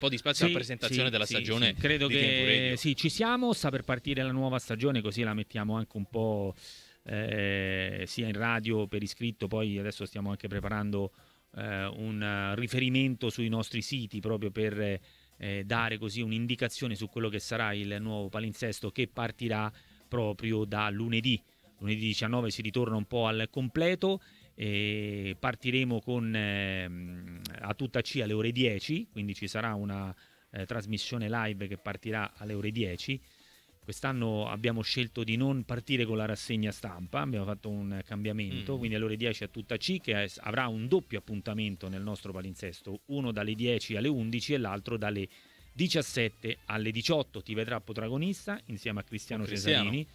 Un po' di spazio sì, alla presentazione sì, della sì, stagione. Credo che sì, ci siamo, sta per partire la nuova stagione, così la mettiamo anche un po' eh, sia in radio per iscritto, poi adesso stiamo anche preparando eh, un riferimento sui nostri siti proprio per eh, dare così un'indicazione su quello che sarà il nuovo palinsesto che partirà proprio da lunedì. Lunedì 19 si ritorna un po' al completo e partiremo con, ehm, a tutta C alle ore 10, quindi ci sarà una eh, trasmissione live che partirà alle ore 10. Quest'anno abbiamo scelto di non partire con la rassegna stampa, abbiamo fatto un cambiamento, mm. quindi alle ore 10 a tutta C che avrà un doppio appuntamento nel nostro palinsesto, uno dalle 10 alle 11 e l'altro dalle 17 alle 18. Ti vedrà protagonista insieme a Cristiano, Cristiano. Cesarini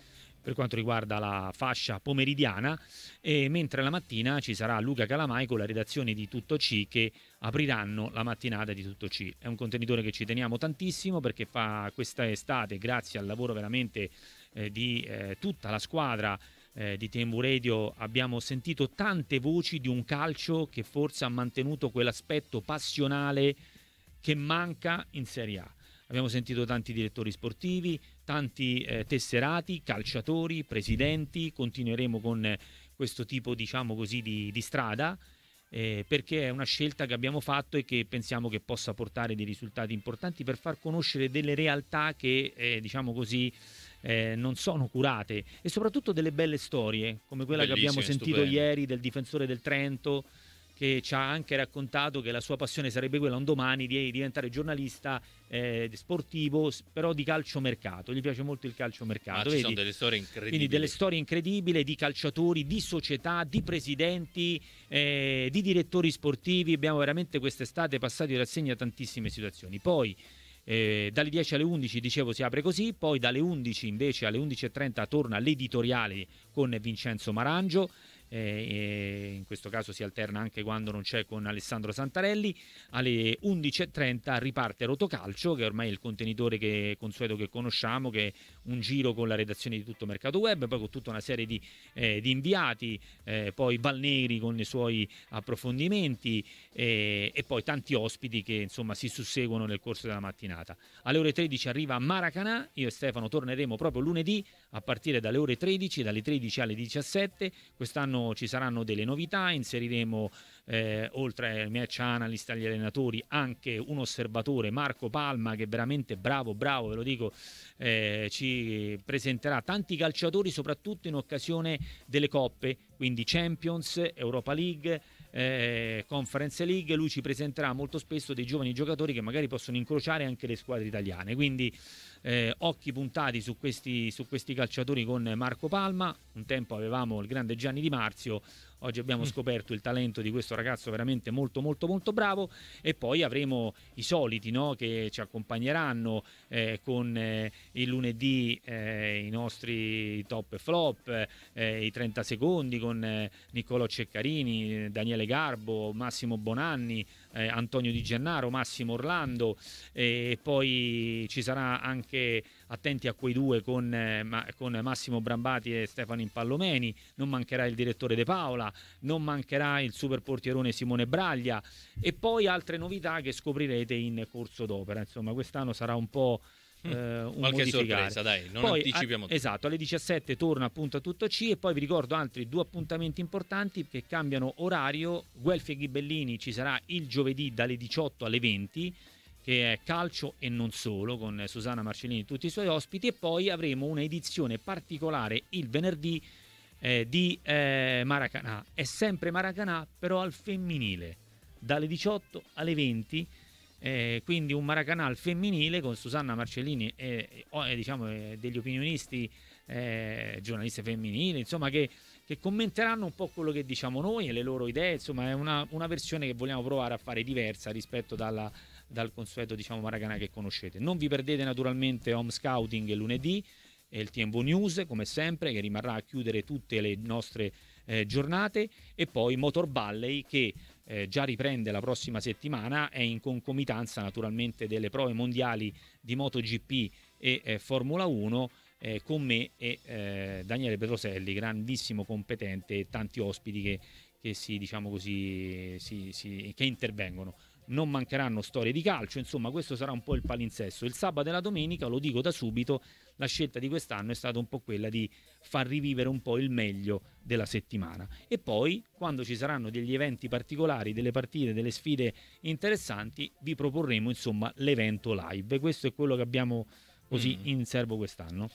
per quanto riguarda la fascia pomeridiana, e mentre la mattina ci sarà Luca Calamai con la redazione di Tutto C che apriranno la mattinata di Tutto C. È un contenitore che ci teniamo tantissimo perché fa questa estate, grazie al lavoro veramente eh, di eh, tutta la squadra eh, di Tembu Radio, abbiamo sentito tante voci di un calcio che forse ha mantenuto quell'aspetto passionale che manca in Serie A. Abbiamo sentito tanti direttori sportivi, tanti eh, tesserati, calciatori, presidenti, continueremo con eh, questo tipo diciamo così, di, di strada eh, perché è una scelta che abbiamo fatto e che pensiamo che possa portare dei risultati importanti per far conoscere delle realtà che eh, diciamo così eh, non sono curate e soprattutto delle belle storie come quella Bellissime, che abbiamo sentito stupendo. ieri del difensore del Trento che ci ha anche raccontato che la sua passione sarebbe quella un domani di diventare giornalista eh, sportivo, però di calciomercato. Gli piace molto il calciomercato. Ah, ci sono delle storie incredibili. Quindi delle storie incredibili di calciatori, di società, di presidenti, eh, di direttori sportivi. Abbiamo veramente quest'estate passato in rassegna tantissime situazioni. Poi eh, dalle 10 alle 11 dicevo si apre così, poi dalle 11 invece alle 11.30 torna l'editoriale con Vincenzo Marangio eh, in questo caso si alterna anche quando non c'è con Alessandro Santarelli. Alle 11.30 riparte Rotocalcio, che è ormai il contenitore che, consueto che conosciamo, che un giro con la redazione di tutto Mercato Web, poi con tutta una serie di, eh, di inviati, eh, poi Balneri con i suoi approfondimenti eh, e poi tanti ospiti che insomma si susseguono nel corso della mattinata. Alle ore 13 arriva Maracanà, io e Stefano torneremo proprio lunedì a partire dalle ore 13, dalle 13 alle 17, quest'anno ci saranno delle novità, inseriremo eh, oltre al match analyst, agli allenatori, anche un osservatore, Marco Palma, che è veramente bravo, bravo, ve lo dico, eh, ci presenterà tanti calciatori, soprattutto in occasione delle coppe, quindi Champions, Europa League. Eh, Conference League, lui ci presenterà molto spesso dei giovani giocatori che magari possono incrociare anche le squadre italiane. Quindi eh, occhi puntati su questi, su questi calciatori con Marco Palma. Un tempo avevamo il grande Gianni Di Marzio, Oggi abbiamo mm. scoperto il talento di questo ragazzo veramente molto molto molto bravo e poi avremo i soliti no? che ci accompagneranno eh, con eh, il lunedì eh, i nostri top e flop, eh, i 30 secondi con eh, Niccolò Ceccarini, Daniele Garbo, Massimo Bonanni eh, Antonio Di Gennaro, Massimo Orlando e poi ci sarà anche attenti a quei due con, eh, ma, con Massimo Brambati e Stefano Impallomeni, non mancherà il direttore De Paola, non mancherà il super portierone Simone Braglia e poi altre novità che scoprirete in corso d'opera. Insomma, quest'anno sarà un po' Mm. eh, un Qualche modificare. sorpresa, dai, non poi, anticipiamo. A, esatto, alle 17 torna appunto a tutto C e poi vi ricordo altri due appuntamenti importanti che cambiano orario. Guelfi e Ghibellini ci sarà il giovedì dalle 18 alle 20 che è calcio e non solo con Susanna Marcellini e tutti i suoi ospiti e poi avremo un'edizione particolare il venerdì eh, di eh, Maracanà. È sempre Maracanà però al femminile dalle 18 alle 20 eh, quindi un Maracanal femminile con Susanna Marcellini e, e diciamo, degli opinionisti, eh, giornaliste femminili, insomma, che, che, commenteranno un po' quello che diciamo noi e le loro idee. Insomma, è una, una versione che vogliamo provare a fare diversa rispetto dalla, dal consueto diciamo, Maracanà che conoscete. Non vi perdete naturalmente Home Scouting lunedì e il TMV News, come sempre, che rimarrà a chiudere tutte le nostre eh, giornate e poi Motor Valley che eh, già riprende la prossima settimana, è in concomitanza naturalmente delle prove mondiali di MotoGP e eh, Formula 1 eh, con me e eh, Daniele Petroselli, grandissimo competente e tanti ospiti che, che si, diciamo così, si, si, che intervengono non mancheranno storie di calcio, insomma questo sarà un po' il palinsesto. Il sabato e la domenica, lo dico da subito, la scelta di quest'anno è stata un po' quella di far rivivere un po' il meglio della settimana. E poi, quando ci saranno degli eventi particolari, delle partite, delle sfide interessanti, vi proporremo insomma l'evento live. Questo è quello che abbiamo così mm. in serbo quest'anno.